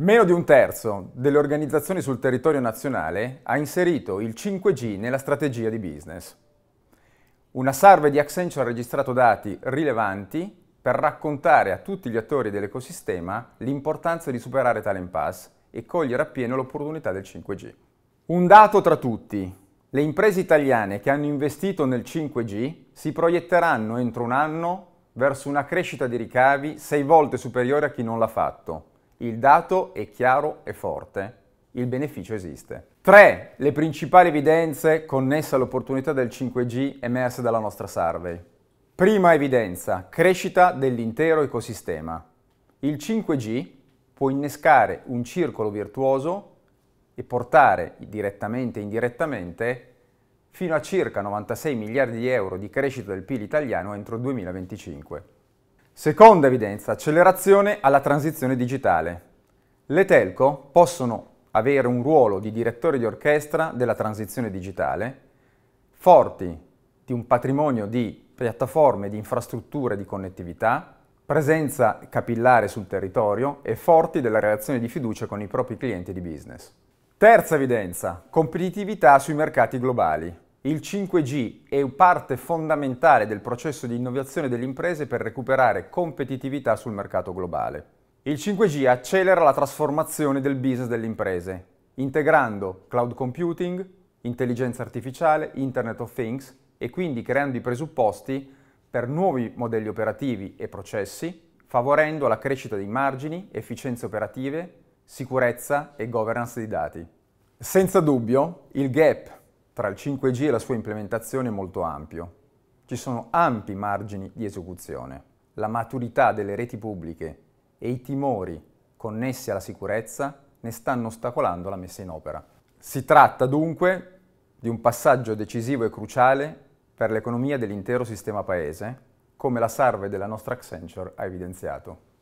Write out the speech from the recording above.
Meno di un terzo delle organizzazioni sul territorio nazionale ha inserito il 5G nella strategia di business. Una survey di Accenture ha registrato dati rilevanti per raccontare a tutti gli attori dell'ecosistema l'importanza di superare tale impasse e cogliere appieno l'opportunità del 5G. Un dato tra tutti, le imprese italiane che hanno investito nel 5G si proietteranno entro un anno verso una crescita di ricavi sei volte superiore a chi non l'ha fatto il dato è chiaro e forte, il beneficio esiste. Tre, Le principali evidenze connesse all'opportunità del 5G emerse dalla nostra survey. Prima evidenza, crescita dell'intero ecosistema. Il 5G può innescare un circolo virtuoso e portare direttamente e indirettamente fino a circa 96 miliardi di euro di crescita del PIL italiano entro il 2025. Seconda evidenza, accelerazione alla transizione digitale. Le telco possono avere un ruolo di direttore di orchestra della transizione digitale, forti di un patrimonio di piattaforme, di infrastrutture di connettività, presenza capillare sul territorio e forti della relazione di fiducia con i propri clienti di business. Terza evidenza, competitività sui mercati globali. Il 5G è parte fondamentale del processo di innovazione delle imprese per recuperare competitività sul mercato globale. Il 5G accelera la trasformazione del business delle imprese, integrando cloud computing, intelligenza artificiale, Internet of Things e quindi creando i presupposti per nuovi modelli operativi e processi, favorendo la crescita dei margini, efficienze operative, sicurezza e governance dei dati. Senza dubbio, il gap tra il 5G e la sua implementazione è molto ampio. Ci sono ampi margini di esecuzione. La maturità delle reti pubbliche e i timori connessi alla sicurezza ne stanno ostacolando la messa in opera. Si tratta dunque di un passaggio decisivo e cruciale per l'economia dell'intero sistema paese, come la SARVE della nostra Accenture ha evidenziato.